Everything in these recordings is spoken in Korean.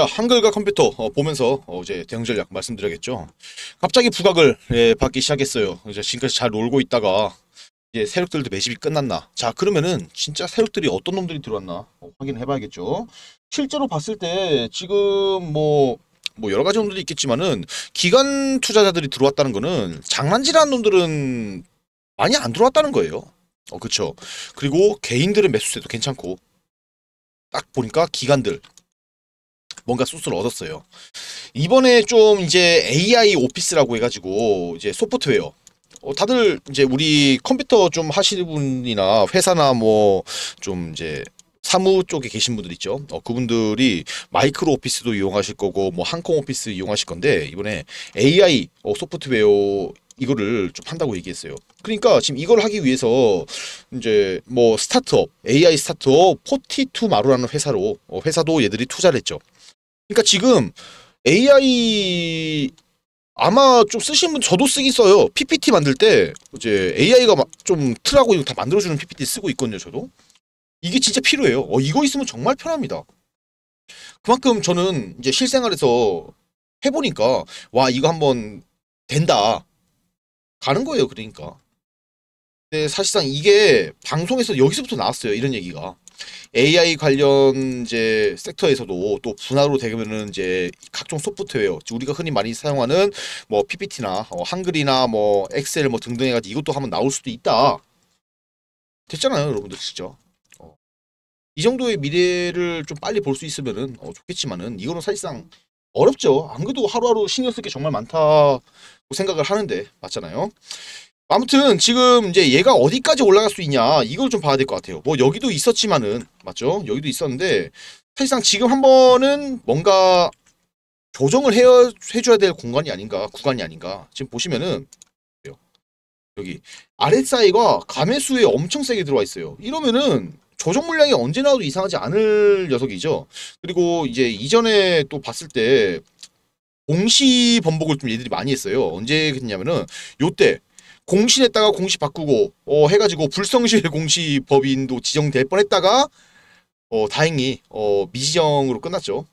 자, 그러니까 한글과 컴퓨터 어, 보면서 어, 이제 대응 전략 말씀드려야겠죠. 갑자기 부각을 예, 받기 시작했어요. 이제 지금까지 잘 놀고 있다가 이제 세력들도 매집이 끝났나. 자, 그러면은 진짜 세력들이 어떤 놈들이 들어왔나 어, 확인해 봐야겠죠. 실제로 봤을 때 지금 뭐뭐 뭐 여러 가지 놈들이 있겠지만은 기관 투자자들이 들어왔다는 거는 장난질하는 놈들은 많이 안 들어왔다는 거예요. 어그쵸 그리고 개인들의 매수세도 괜찮고 딱 보니까 기관들 뭔가 소스를 얻었어요. 이번에 좀 이제 AI 오피스라고 해가지고 이제 소프트웨어 어, 다들 이제 우리 컴퓨터 좀 하시는 분이나 회사나 뭐 좀 이제 사무 쪽에 계신 분들 있죠. 어, 그분들이 마이크로 오피스도 이용하실 거고 뭐 항공 오피스 이용하실 건데 이번에 AI 어, 소프트웨어 이거를 좀 한다고 얘기했어요. 그러니까 지금 이걸 하기 위해서 이제 뭐 스타트업 AI 스타트업 포티투 마루라는 회사로 어, 회사도 얘들이 투자를 했죠. 그러니까 지금 AI 아마 좀 쓰신 분 저도 쓰기 써요. PPT 만들 때 이제 AI가 좀 틀하고 이거 다 만들어주는 PPT 쓰고 있거든요. 저도 이게 진짜 필요해요. 어, 이거 있으면 정말 편합니다. 그만큼 저는 이제 실생활에서 해보니까 와 이거 한번 된다 가는 거예요. 그러니까 근데 사실상 이게 방송에서 여기서부터 나왔어요. 이런 얘기가 AI 관련 이제 섹터에서도 또 분야로 되면은 이제 각종 소프트웨어 우리가 흔히 많이 사용하는 뭐 PPT나 어, 한글이나 뭐 엑셀 뭐 등등 해가지고 이것도 한번 나올 수도 있다. 됐잖아요, 여러분들 진짜. 어. 이 정도의 미래를 좀 빨리 볼 수 있으면은 어, 좋겠지만은 이거는 사실상 어렵죠. 안 그래도 하루하루 신경 쓸게 정말 많다고 생각을 하는데 맞잖아요. 아무튼 지금 이제 얘가 어디까지 올라갈 수 있냐 이걸 좀 봐야 될 것 같아요. 뭐 여기도 있었지만은 맞죠? 여기도 있었는데 사실상 지금 한 번은 뭔가 조정을 해, 해줘야 될 공간이 아닌가 구간이 아닌가 지금 보시면은 여기 RSI가 감해수에 엄청 세게 들어와 있어요. 이러면은 조정 물량이 언제 나와도 이상하지 않을 녀석이죠. 그리고 이제 이전에 또 봤을 때 공시 번복을 좀 얘들이 많이 했어요. 언제 그랬냐면은 요때 공신했다가 공시 바꾸고 어, 해가지고 불성실 공시법인도 지정될 뻔했다가 어, 다행히 어, 미지정으로 끝났죠.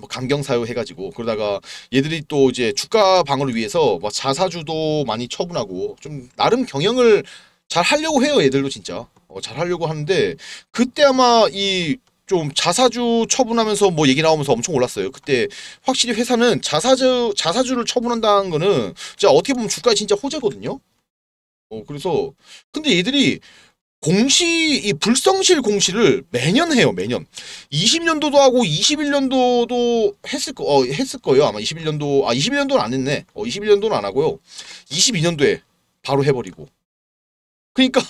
뭐 강경 사유 해가지고 그러다가 얘들이 또 이제 주가 방어를 위해서 막 자사주도 많이 처분하고 좀 나름 경영을 잘 하려고 해요 얘들도 진짜 어, 잘 하려고 하는데 그때 아마 이좀 자사주 처분하면서 뭐 얘기 나오면서 엄청 올랐어요. 그때 확실히 회사는 자사주 자사주를 처분한다는 거는 진짜 어떻게 보면 주가 진짜 호재거든요. 어 그래서 근데 얘들이 공시 이 불성실 공시를 매년 해요. 매년 20년도도 하고 21년도도 했을 거 어, 했을 거예요. 아마 21년도 아 21년도는 안 했네. 어 21년도는 안 하고요. 22년도에 바로 해버리고 그러니까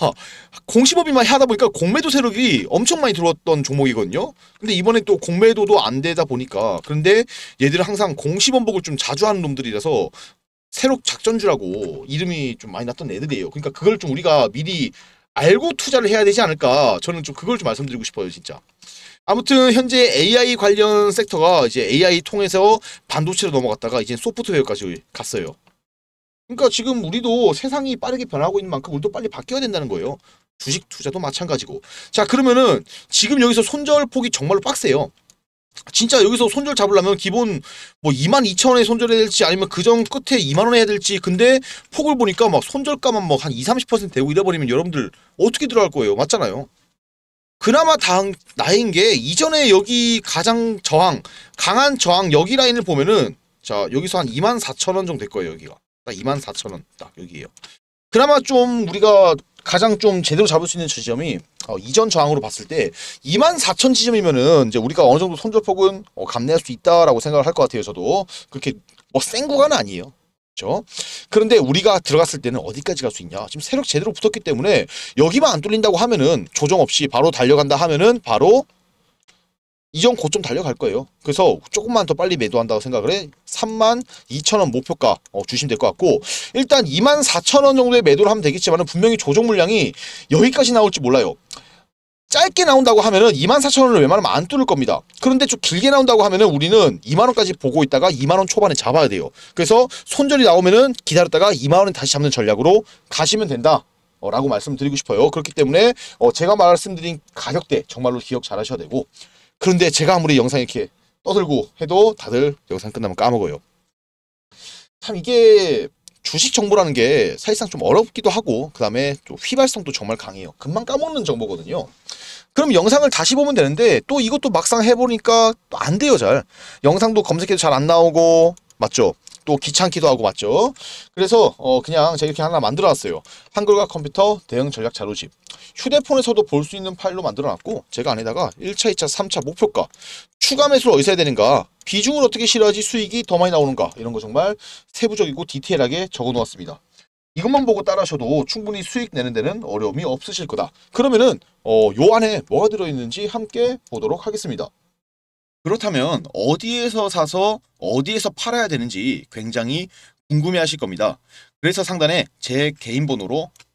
공시법인만 하다 보니까 공매도 세력이 엄청 많이 들어왔던 종목이거든요. 근데 이번에 또 공매도도 안 되다 보니까 그런데 얘들은 항상 공시범벅을 좀 자주 하는 놈들이라서 새록 작전주라고 이름이 좀 많이 났던 애들이에요. 그러니까 그걸 좀 우리가 미리 알고 투자를 해야 되지 않을까. 저는 좀 그걸 좀 말씀드리고 싶어요, 진짜. 아무튼 현재 AI 관련 섹터가 이제 AI 통해서 반도체로 넘어갔다가 이제 소프트웨어까지 갔어요. 그러니까 지금 우리도 세상이 빠르게 변하고 있는 만큼 우리도 빨리 바뀌어야 된다는 거예요. 주식 투자도 마찬가지고. 자 그러면은 지금 여기서 손절 폭이 정말로 빡세요. 진짜 여기서 손절 잡으려면 기본 뭐 2만 2천 원에 손절해야 될지 아니면 그전 끝에 2만 원에 해야 될지 근데 폭을 보니까 막 손절가만 뭐 한 2, 30% 되고 이래버리면 여러분들 어떻게 들어갈 거예요? 맞잖아요. 그나마 다음 나인 게 이전에 여기 가장 저항 강한 저항 여기 라인을 보면은 자 여기서 한 2만 4천 원 정도 될 거예요 여기가 딱 24,000원 딱 여기에요. 그나마 좀 우리가 가장 좀 제대로 잡을 수 있는 지점이 어, 이전 저항으로 봤을 때 24,000 지점이면은 이제 우리가 어느 정도 손절폭은 어, 감내할 수 있다라고 생각을 할 것 같아요. 저도 그렇게 뭐 센 구간은 아니에요. 그렇죠? 그런데 우리가 들어갔을 때는 어디까지 갈 수 있냐? 지금 세력 제대로 붙었기 때문에 여기만 안 뚫린다고 하면은 조정 없이 바로 달려간다 하면은 바로 이전 고점 달려갈 거예요. 그래서 조금만 더 빨리 매도한다고 생각을 해 3만 2천원 목표가 어, 주시면 될 것 같고 일단 2만 4천원 정도의 매도를 하면 되겠지만 분명히 조정 물량이 여기까지 나올지 몰라요. 짧게 나온다고 하면은 2 4천원을 웬만하면 안 뚫을 겁니다. 그런데 좀 길게 나온다고 하면은 우리는 2만원까지 보고 있다가 2만원 초반에 잡아야 돼요. 그래서 손절이 나오면은 기다렸다가 2만원에 다시 잡는 전략으로 가시면 된다. 어, 라고 말씀드리고 싶어요. 그렇기 때문에 어, 제가 말씀드린 가격대 정말로 기억 잘 하셔야 되고 그런데 제가 아무리 영상 이렇게 떠들고 해도 다들 영상 끝나면 까먹어요. 참 이게 주식 정보라는 게 사실상 좀 어렵기도 하고 그 다음에 휘발성도 정말 강해요. 금방 까먹는 정보거든요. 그럼 영상을 다시 보면 되는데 또 이것도 막상 해보니까 또안 돼요 잘. 영상도 검색해도 잘 안 나오고 맞죠? 또 귀찮기도 하고 맞죠? 그래서 어 그냥 제가 이렇게 하나 만들어놨어요. 한글과 컴퓨터 대응 전략 자료집. 휴대폰에서도 볼 수 있는 파일로 만들어놨고 제가 안에다가 1차, 2차, 3차 목표가 추가 매수를 어디서 해야 되는가 비중을 어떻게 실어야지 수익이 더 많이 나오는가 이런 거 정말 세부적이고 디테일하게 적어놓았습니다. 이것만 보고 따라하셔도 충분히 수익 내는 데는 어려움이 없으실 거다. 그러면은 어, 요 안에 뭐가 들어있는지 함께 보도록 하겠습니다. 그렇다면 어디에서 사서 어디에서 팔아야 되는지 굉장히 궁금해하실 겁니다. 그래서 상단에 제 개인 번호로